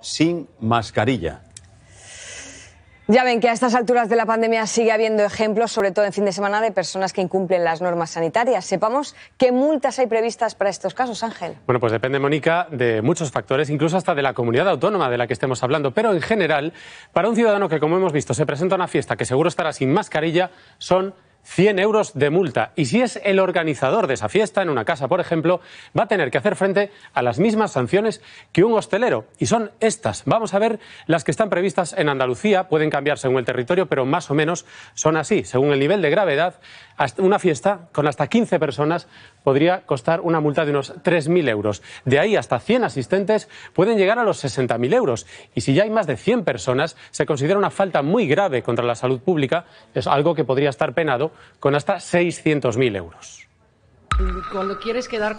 sin mascarilla. Ya ven que a estas alturas de la pandemia sigue habiendo ejemplos, sobre todo en fin de semana, de personas que incumplen las normas sanitarias. Sepamos qué multas hay previstas para estos casos, Ángel. Bueno, pues depende, Mónica, de muchos factores, incluso hasta de la comunidad autónoma de la que estemos hablando. Pero en general, para un ciudadano que, como hemos visto, se presenta a una fiesta que seguro estará sin mascarilla, son 100 euros de multa. Y si es el organizador de esa fiesta, en una casa, por ejemplo, va a tener que hacer frente a las mismas sanciones que un hostelero. Y son estas. Vamos a ver las que están previstas en Andalucía. Pueden cambiar según el territorio, pero más o menos son así. Según el nivel de gravedad, una fiesta con hasta 15 personas podría costar una multa de unos 3.000 euros. De ahí hasta 100 asistentes pueden llegar a los 60.000 euros. Y si ya hay más de 100 personas, se considera una falta muy grave contra la salud pública. Es algo que podría estar penado con hasta 600.000 euros. Cuando quieres quedar